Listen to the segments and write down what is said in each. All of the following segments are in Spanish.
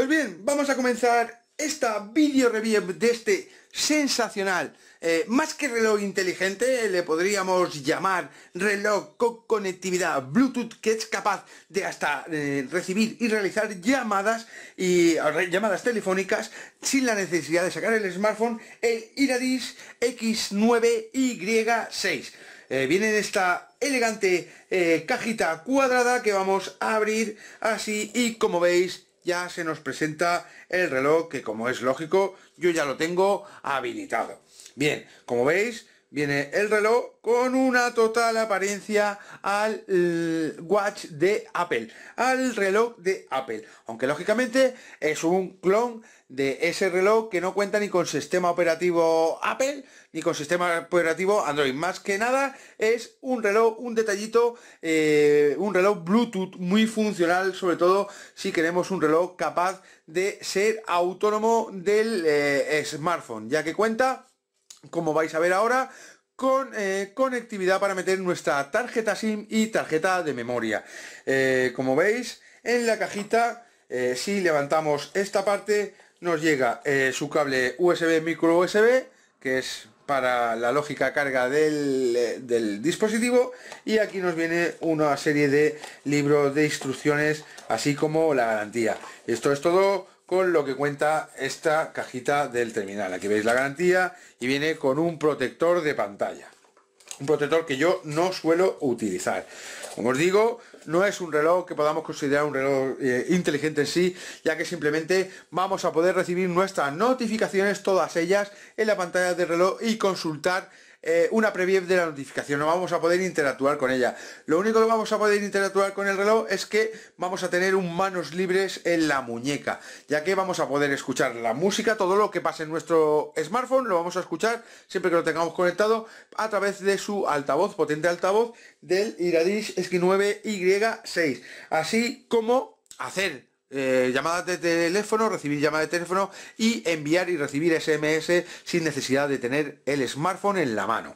Pues bien, vamos a comenzar esta video review de este sensacional, eh, más que reloj inteligente, le podríamos llamar reloj con conectividad Bluetooth que es capaz de hasta eh, recibir y realizar llamadas y llamadas telefónicas sin la necesidad de sacar el smartphone, el Iradis X9Y6. Eh, viene en esta elegante cajita cuadrada que vamos a abrir así y como veis ya se nos presenta el reloj que como es lógico yo ya lo tengo habilitado. Bien, como veis viene el reloj con una total apariencia al eh, watch de Apple, al reloj de Apple, aunque lógicamente es un clon de ese reloj que no cuenta ni con sistema operativo Apple ni con sistema operativo Android. Más que nada es un reloj, un detallito, eh, un reloj Bluetooth muy funcional, sobre todo si queremos un reloj capaz de ser autónomo del eh, smartphone, ya que cuenta como vais a ver ahora, con eh, conectividad para meter nuestra tarjeta SIM y tarjeta de memoria. Eh, como veis, en la cajita, eh, si levantamos esta parte, nos llega su cable USB micro USB, que es para la lógica carga del, del, dispositivo y aquí nos viene una serie de libros de instrucciones así como la garantía esto es todo con lo que cuenta esta cajita del terminal. Aquí veis la garantía y viene con un protector de pantalla. Un protector que yo no suelo utilizar. Como os digo, no es un reloj que podamos considerar un reloj eh, inteligente en sí, ya que simplemente vamos a poder recibir nuestras notificaciones, todas ellas, en la pantalla del reloj y consultar eh, una preview de la notificación, no vamos a poder interactuar con ella. Lo único que vamos a poder interactuar con el reloj es que vamos a tener un manos libres en la muñeca, ya que vamos a poder escuchar la música, todo lo que pase en nuestro smartphone lo vamos a escuchar siempre que lo tengamos conectado a través de su altavoz, potente altavoz del Iradish SK9Y6, así como hacer eh, llamadas de teléfono, recibir llamadas de teléfono y enviar y recibir SMS sin necesidad de tener el smartphone en la mano.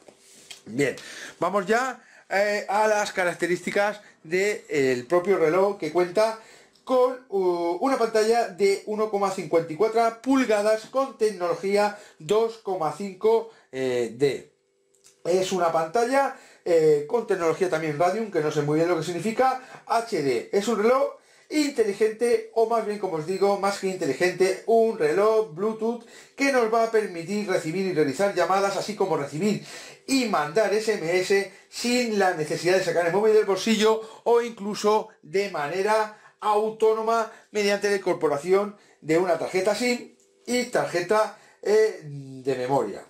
Bien, vamos ya eh, a las características del eh, propio reloj que cuenta con uh, una pantalla de 1,54 pulgadas con tecnología 2,5D. es una pantalla con tecnología también Radium, que no sé muy bien lo que significa, HD. Es un reloj inteligente o más bien como os digo más que inteligente un reloj bluetooth que nos va a permitir recibir y realizar llamadas así como recibir y mandar sms sin la necesidad de sacar el móvil del bolsillo o incluso de manera autónoma mediante la incorporación de una tarjeta sim y tarjeta eh, de memoria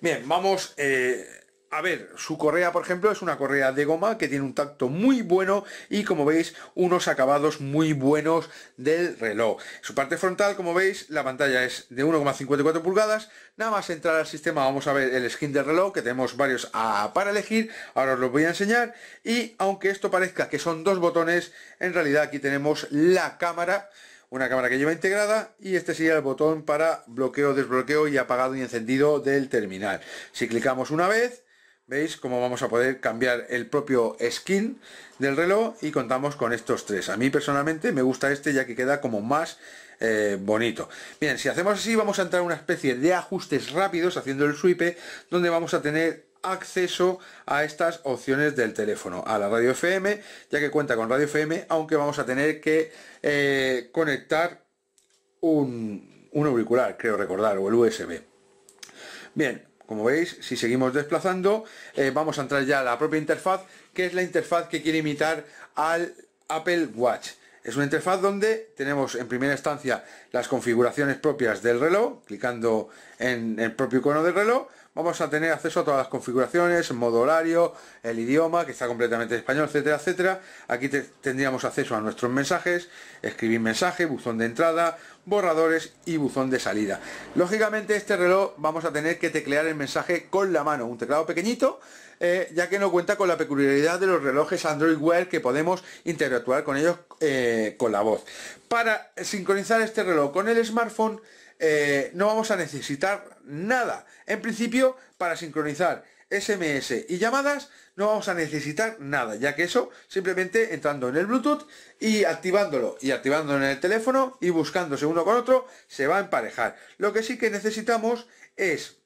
bien vamos eh, a ver, su correa, por ejemplo, es una correa de goma que tiene un tacto muy bueno y, como veis, unos acabados muy buenos del reloj. Su parte frontal, como veis, la pantalla es de 1,54 pulgadas. Nada más entrar al sistema vamos a ver el skin del reloj, que tenemos varios ah, para elegir. Ahora os lo voy a enseñar. Y aunque esto parezca que son dos botones, en realidad aquí tenemos la cámara una cámara que lleva integrada y este sería el botón para bloqueo, desbloqueo y apagado y encendido del terminal. Si clicamos una vez, Veis cómo vamos a poder cambiar el propio skin del reloj y contamos con estos tres. A mí personalmente me gusta este ya que queda como más eh, bonito. Bien, si hacemos así vamos a entrar a una especie de ajustes rápidos haciendo el swipe donde vamos a tener acceso a estas opciones del teléfono, a la radio FM, ya que cuenta con radio FM, aunque vamos a tener que eh, conectar un, un auricular, creo recordar, o el USB. Bien, como veis, si seguimos desplazando, eh, vamos a entrar ya a la propia interfaz, que es la interfaz que quiere imitar al Apple Watch. Es una interfaz donde tenemos en primera instancia las configuraciones propias del reloj, clicando en el propio icono del reloj, vamos a tener acceso a todas las configuraciones, modo horario, el idioma, que está completamente en español, etcétera, etcétera. Aquí tendríamos acceso a nuestros mensajes, escribir mensaje, buzón de entrada, borradores y buzón de salida. Lógicamente este reloj vamos a tener que teclear el mensaje con la mano, un teclado pequeñito, eh, ya que no cuenta con la peculiaridad de los relojes Android Wear que podemos interactuar con ellos eh, con la voz. Para sincronizar este reloj con el smartphone, eh, no vamos a necesitar nada. En principio, para sincronizar SMS y llamadas no vamos a necesitar nada, ya que eso simplemente entrando en el Bluetooth y activándolo y activándolo en el teléfono y buscándose uno con otro se va a emparejar. Lo que sí que necesitamos es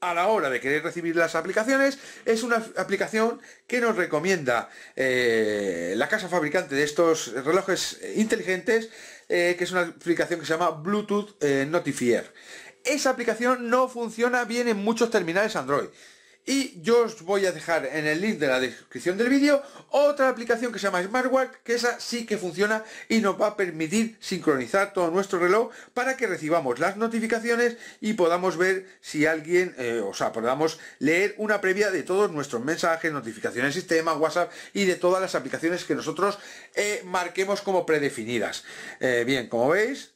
a la hora de querer recibir las aplicaciones es una aplicación que nos recomienda eh, la casa fabricante de estos relojes inteligentes eh, que es una aplicación que se llama Bluetooth eh, Notifier esa aplicación no funciona bien en muchos terminales Android. Y yo os voy a dejar en el link de la descripción del vídeo otra aplicación que se llama Smartwatch, que esa sí que funciona y nos va a permitir sincronizar todo nuestro reloj para que recibamos las notificaciones y podamos ver si alguien, eh, o sea, podamos leer una previa de todos nuestros mensajes, notificaciones, sistema, WhatsApp y de todas las aplicaciones que nosotros eh, marquemos como predefinidas. Eh, bien, como veis,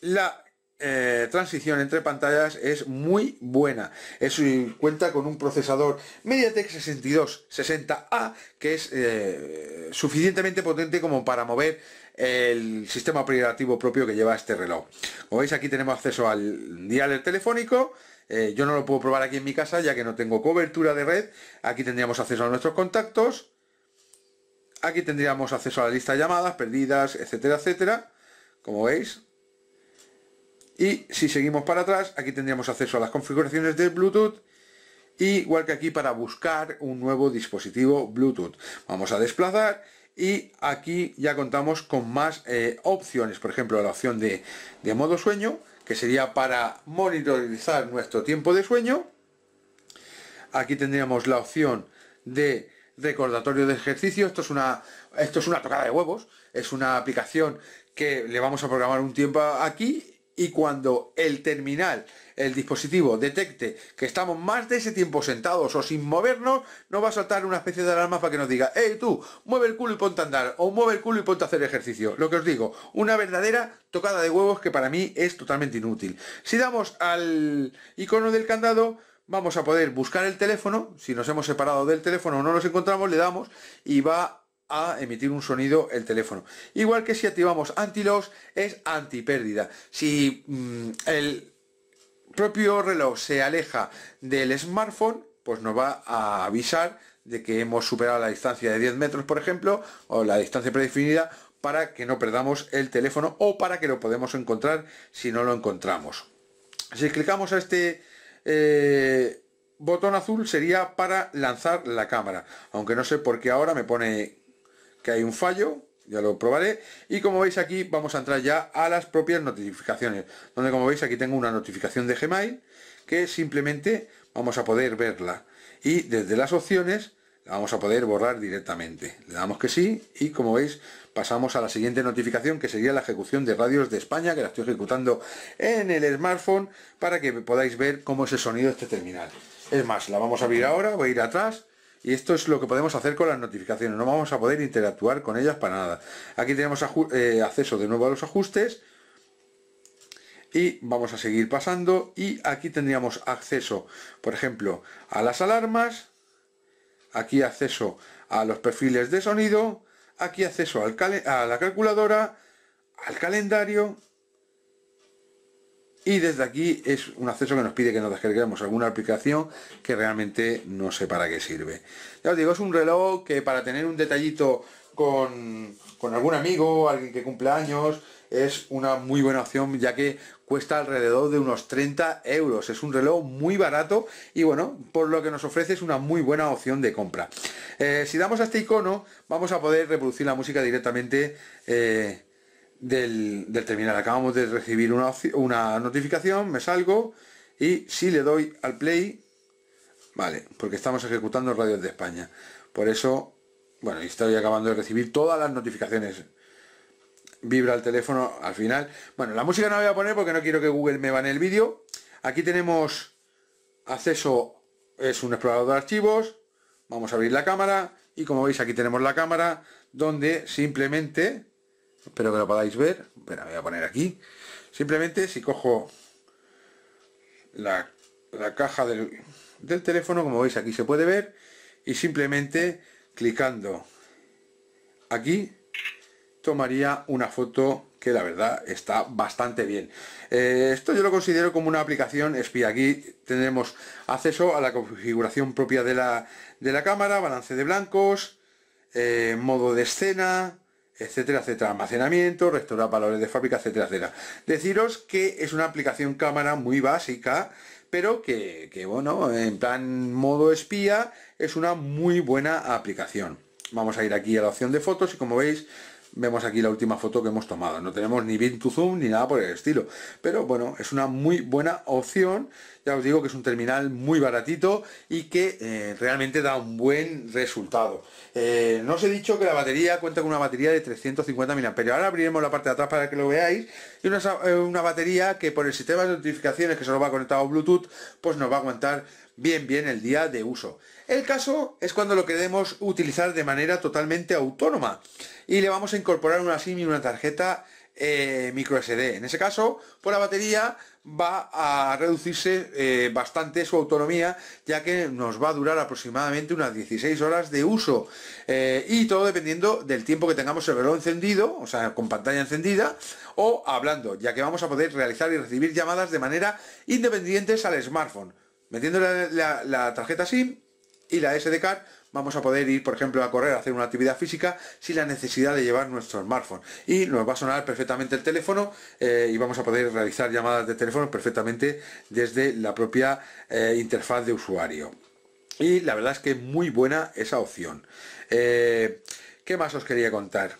la eh, transición entre pantallas es muy buena. Es, cuenta con un procesador MediaTek 6260A que es eh, suficientemente potente como para mover el sistema operativo propio que lleva este reloj. Como veis aquí tenemos acceso al dialer telefónico. Eh, yo no lo puedo probar aquí en mi casa ya que no tengo cobertura de red. Aquí tendríamos acceso a nuestros contactos. Aquí tendríamos acceso a la lista de llamadas, perdidas, etcétera, etcétera. Como veis, y si seguimos para atrás aquí tendríamos acceso a las configuraciones del Bluetooth y igual que aquí para buscar un nuevo dispositivo Bluetooth vamos a desplazar y aquí ya contamos con más eh, opciones por ejemplo la opción de, modo sueño que sería para monitorizar nuestro tiempo de sueño aquí tendríamos la opción de recordatorio de ejercicio esto es una esto es una tocada de huevos es una aplicación que le vamos a programar un tiempo aquí y cuando el terminal, el dispositivo, detecte que estamos más de ese tiempo sentados o sin movernos, nos va a saltar una especie de alarma para que nos diga, hey tú, mueve el culo y ponte a andar, o mueve el culo y ponte a hacer ejercicio. Lo que os digo, una verdadera tocada de huevos que para mí es totalmente inútil. Si damos al icono del candado, vamos a poder buscar el teléfono, si nos hemos separado del teléfono o no nos encontramos, le damos y va a emitir un sonido el teléfono. Igual que si activamos anti-loss es anti-pérdida. Si mm, el propio reloj se aleja del smartphone, pues nos va a avisar de que hemos superado la distancia de 10 metros, por ejemplo, o la distancia predefinida, para que no perdamos el teléfono o para que lo podemos encontrar si no lo encontramos. Si clicamos a este eh, botón azul sería para lanzar la cámara, aunque no sé por qué ahora me pone hay un fallo, ya lo probaré. Y como veis aquí vamos a entrar ya a las propias notificaciones, donde como veis aquí tengo una notificación de Gmail que simplemente vamos a poder verla. Y desde las opciones la vamos a poder borrar directamente. Le damos que sí y como veis pasamos a la siguiente notificación que sería la ejecución de radios de España que la estoy ejecutando en el smartphone para que podáis ver cómo es el sonido este terminal. Es más, la vamos a abrir ahora, voy a ir atrás y esto es lo que podemos hacer con las notificaciones. No vamos a poder interactuar con ellas para nada. Aquí tenemos eh, acceso de nuevo a los ajustes. Y vamos a seguir pasando. Y aquí tendríamos acceso, por ejemplo, a las alarmas. Aquí acceso a los perfiles de sonido. Aquí acceso a la calculadora, al calendario y desde aquí es un acceso que nos pide que nos descarguemos alguna aplicación que realmente no sé para qué sirve. Ya os digo, es un reloj que para tener un detallito con, algún amigo, alguien que cumple años, es una muy buena opción ya que cuesta alrededor de unos 30 euros. Es un reloj muy barato y bueno, por lo que nos ofrece es una muy buena opción de compra. Eh, si damos a este icono, vamos a poder reproducir la música directamente. Eh, del, del terminal. Acabamos de recibir una, una notificación, me salgo y si le doy al play, vale, porque estamos ejecutando radios de España. Por eso, bueno, estoy acabando de recibir todas las notificaciones. Vibra el teléfono al final. Bueno, la música no la voy a poner porque no quiero que Google me bane el vídeo. Aquí tenemos acceso, es un explorador de archivos. Vamos a abrir la cámara y como veis aquí tenemos la cámara donde simplemente espero que lo podáis ver voy a poner aquí simplemente si cojo la, caja del, teléfono como veis aquí se puede ver y simplemente clicando aquí tomaría una foto que la verdad está bastante bien eh, esto yo lo considero como una aplicación espía aquí tenemos acceso a la configuración propia de la, de la cámara balance de blancos eh, modo de escena etcétera, etcétera, almacenamiento, restaurar valores de fábrica, etcétera, etcétera. Deciros que es una aplicación cámara muy básica, pero que, bueno, en plan modo espía es una muy buena aplicación. Vamos a ir aquí a la opción de fotos y como veis vemos aquí la última foto que hemos tomado. No tenemos ni bin to zoom ni nada por el estilo. Pero bueno, es una muy buena opción os digo que es un terminal muy baratito y que eh, realmente da un buen resultado. Eh, no os he dicho que la batería cuenta con una batería de 350 mAh. Ahora abriremos la parte de atrás para que lo veáis. Y una, eh, una batería que por el sistema de notificaciones que solo va conectado a Bluetooth, pues nos va a aguantar bien bien el día de uso. El caso es cuando lo queremos utilizar de manera totalmente autónoma y le vamos a incorporar una SIM y una tarjeta eh, micro SD. En ese caso, por pues la batería va a reducirse eh, bastante su autonomía, ya que nos va a durar aproximadamente unas 16 horas de uso. Eh, y todo dependiendo del tiempo que tengamos el reloj encendido, o sea, con pantalla encendida, o hablando, ya que vamos a poder realizar y recibir llamadas de manera independientes al smartphone, metiendo la, la tarjeta SIM y la SD card vamos a poder ir, por ejemplo, a correr, a hacer una actividad física sin la necesidad de llevar nuestro smartphone. Y nos va a sonar perfectamente el teléfono eh, y vamos a poder realizar llamadas de teléfono perfectamente desde la propia eh, interfaz de usuario. Y la verdad es que muy buena esa opción. Eh, ¿Qué más os quería contar?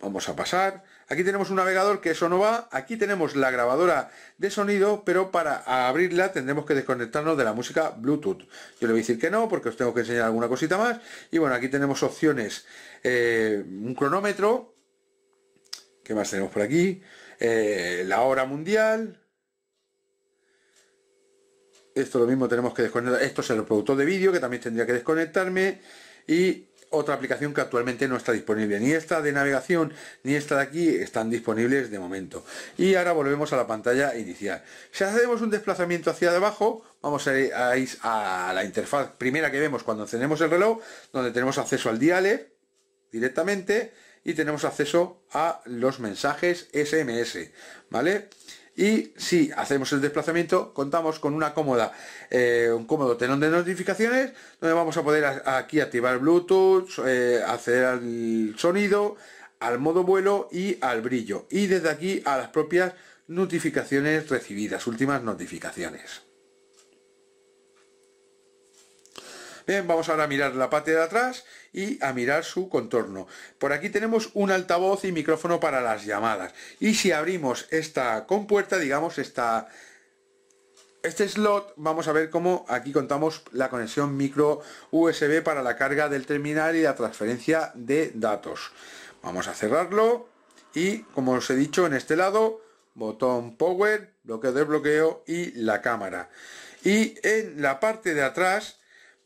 Vamos a pasar. Aquí tenemos un navegador que eso no va. Aquí tenemos la grabadora de sonido, pero para abrirla tendremos que desconectarnos de la música Bluetooth. Yo le voy a decir que no, porque os tengo que enseñar alguna cosita más. Y bueno, aquí tenemos opciones. Eh, un cronómetro. ¿Qué más tenemos por aquí? Eh, la hora mundial. Esto lo mismo tenemos que desconectar. Esto es el reproductor de vídeo, que también tendría que desconectarme. Y otra aplicación que actualmente no está disponible. Ni esta de navegación ni esta de aquí están disponibles de momento. Y ahora volvemos a la pantalla inicial. Si hacemos un desplazamiento hacia abajo, vamos a ir a la interfaz primera que vemos cuando encendemos el reloj, donde tenemos acceso al dialer directamente y tenemos acceso a los mensajes SMS, ¿vale? Y si hacemos el desplazamiento, contamos con una cómoda, eh, un cómodo tenón de notificaciones, donde vamos a poder aquí activar Bluetooth, eh, acceder al sonido, al modo vuelo y al brillo. Y desde aquí a las propias notificaciones recibidas, últimas notificaciones. Bien, vamos ahora a mirar la parte de atrás y a mirar su contorno. Por aquí tenemos un altavoz y micrófono para las llamadas. Y si abrimos esta compuerta, digamos, este slot, vamos a ver cómo aquí contamos la conexión micro USB para la carga del terminal y la transferencia de datos. Vamos a cerrarlo y, como os he dicho, en este lado, botón Power, bloqueo de bloqueo y la cámara. Y en la parte de atrás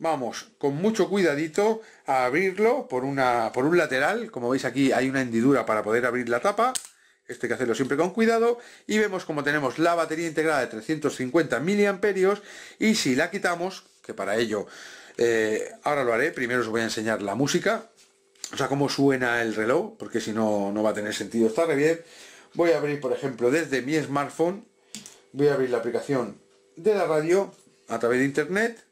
vamos con mucho cuidadito a abrirlo por, una, por un lateral, como veis aquí hay una hendidura para poder abrir la tapa, esto hay que hacerlo siempre con cuidado, y vemos como tenemos la batería integrada de 350 miliamperios. y si la quitamos, que para ello eh, ahora lo haré, primero os voy a enseñar la música, o sea, cómo suena el reloj, porque si no, no va a tener sentido estar bien. Voy a abrir, por ejemplo, desde mi smartphone, voy a abrir la aplicación de la radio a través de internet,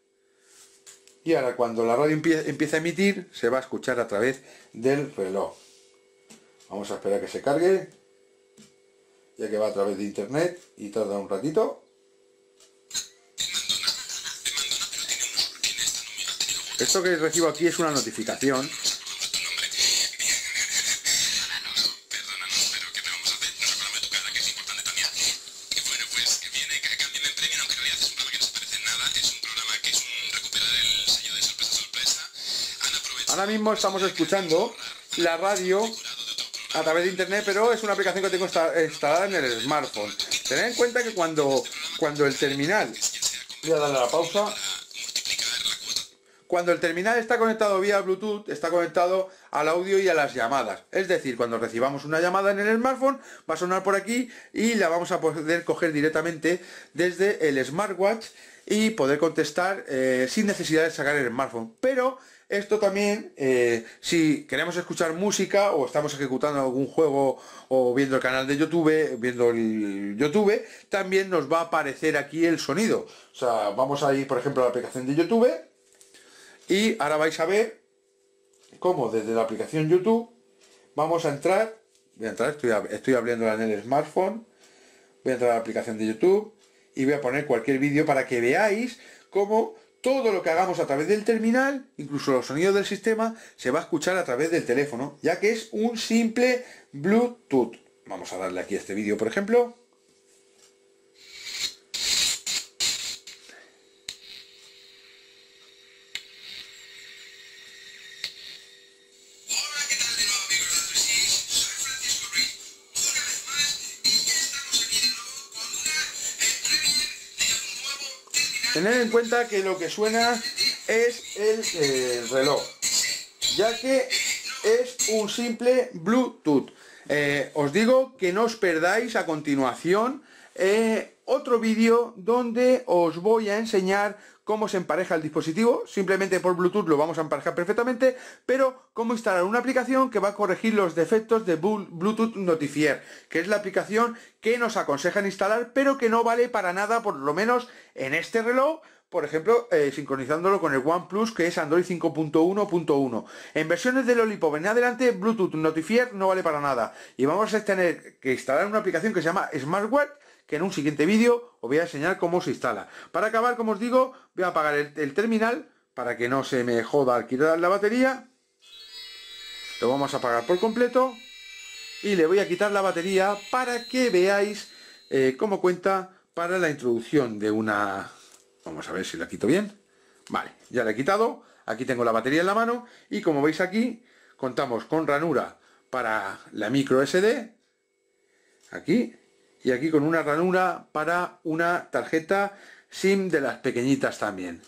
y ahora cuando la radio empieza a emitir se va a escuchar a través del reloj vamos a esperar que se cargue ya que va a través de internet y tarda un ratito esto que recibo aquí es una notificación mismo estamos escuchando la radio a través de internet, pero es una aplicación que tengo instalada en el smartphone. Tened en cuenta que cuando, cuando el terminal... Voy a la pausa. Cuando el terminal está conectado vía Bluetooth, está conectado al audio y a las llamadas. Es decir, cuando recibamos una llamada en el smartphone, va a sonar por aquí y la vamos a poder coger directamente desde el smartwatch y poder contestar eh, sin necesidad de sacar el smartphone. Pero esto también, eh, si queremos escuchar música o estamos ejecutando algún juego o viendo el canal de YouTube, viendo el YouTube, también nos va a aparecer aquí el sonido. O sea, vamos a ir, por ejemplo, a la aplicación de YouTube y ahora vais a ver cómo desde la aplicación YouTube vamos a entrar, voy a entrar, estoy, estoy abriéndola en el smartphone, voy a entrar a la aplicación de YouTube y voy a poner cualquier vídeo para que veáis cómo todo lo que hagamos a través del terminal, incluso los sonidos del sistema, se va a escuchar a través del teléfono, ya que es un simple Bluetooth. Vamos a darle aquí a este vídeo, por ejemplo. Tened en cuenta que lo que suena es el, reloj, ya que es un simple Bluetooth. Eh, os digo que no os perdáis a continuación eh, otro vídeo donde os voy a enseñar cómo se empareja el dispositivo, simplemente por Bluetooth lo vamos a emparejar perfectamente, pero cómo instalar una aplicación que va a corregir los defectos de Bluetooth Notifier, que es la aplicación que nos aconsejan instalar, pero que no vale para nada, por lo menos en este reloj, por ejemplo, eh, sincronizándolo con el OnePlus, que es Android 5.1.1. En versiones de Lollipop en adelante, Bluetooth Notifier no vale para nada. Y vamos a tener que instalar una aplicación que se llama SmartWatch, que en un siguiente vídeo os voy a enseñar cómo se instala. Para acabar, como os digo, voy a apagar el, terminal para que no se me joda alquilar la batería. Lo vamos a apagar por completo y le voy a quitar la batería para que veáis eh, cómo cuenta para la introducción de una... Vamos a ver si la quito bien. Vale, ya la he quitado. Aquí tengo la batería en la mano y como veis aquí contamos con ranura para la micro SD. Aquí y aquí con una ranura para una tarjeta SIM de las pequeñitas también.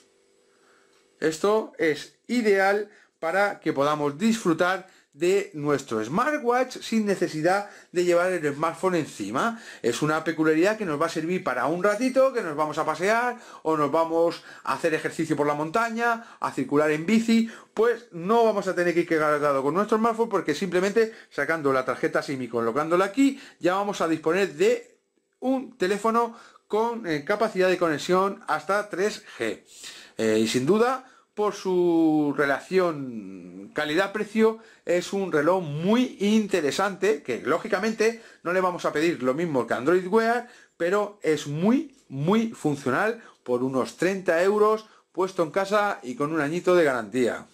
Esto es ideal para que podamos disfrutar de nuestro smartwatch sin necesidad de llevar el smartphone encima. Es una peculiaridad que nos va a servir para un ratito, que nos vamos a pasear o nos vamos a hacer ejercicio por la montaña, a circular en bici, pues no vamos a tener que ir cargado con nuestro smartphone porque simplemente sacando la tarjeta SIM y colocándola aquí ya vamos a disponer de un teléfono con eh, capacidad de conexión hasta 3G. Eh, y sin duda por su relación calidad-precio es un reloj muy interesante que lógicamente no le vamos a pedir lo mismo que Android Wear pero es muy muy funcional por unos 30 euros puesto en casa y con un añito de garantía